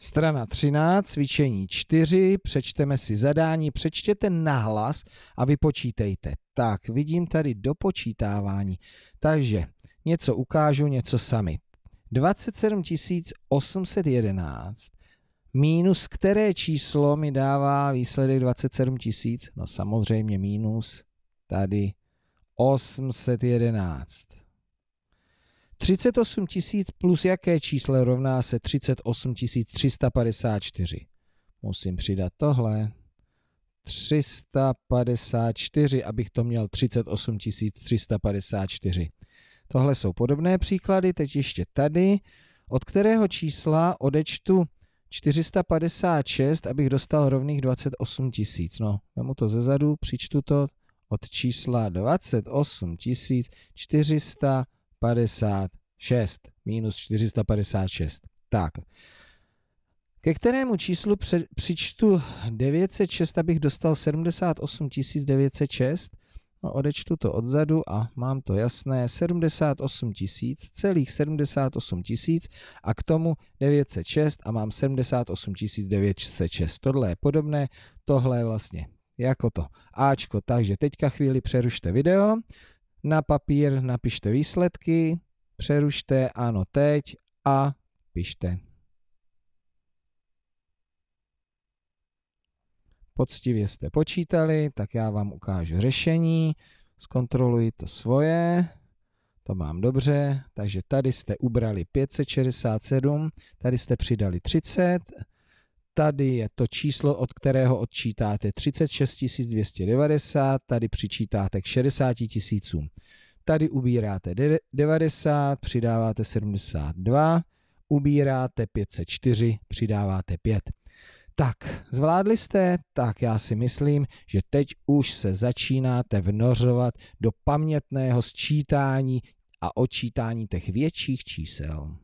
Strana 13, cvičení 4, přečteme si zadání, přečtěte nahlas a vypočítejte. Tak, vidím tady dopočítávání. Takže něco ukážu, něco sami. 27 811 minus které číslo mi dává výsledek 27 000? No samozřejmě minus tady 811. 38 tisíc plus jaké číslo rovná se 38 354? Musím přidat tohle. 354, abych to měl 38 354. Tohle jsou podobné příklady, teď ještě tady. Od kterého čísla odečtu 456, abych dostal rovných 28 tisíc. No, vemu to zezadu, přičtu to od čísla 28 400 456. Minus 456. Tak. Ke kterému číslu přičtu 906, abych dostal 78 906? No, odečtu to odzadu a mám to jasné, 78 tisíc, celých 78 tisíc a k tomu 906 a mám 78 906. Tohle je podobné, tohle je vlastně jako to Ačko. Takže teďka chvíli přerušte video, na papír napište výsledky, přerušte ano teď a pište. Poctivě jste počítali, tak já vám ukážu řešení, zkontroluji to svoje, to mám dobře, takže tady jste ubrali 567, tady jste přidali 30, tady je to číslo, od kterého odčítáte 36 290, tady přičítáte k 60 tisícům. Tady ubíráte 90, přidáváte 72, ubíráte 504, přidáváte 5. Tak, zvládli jste? Tak já si myslím, že teď už se začínáte vnořovat do pamětného sčítání a odčítání těch větších čísel.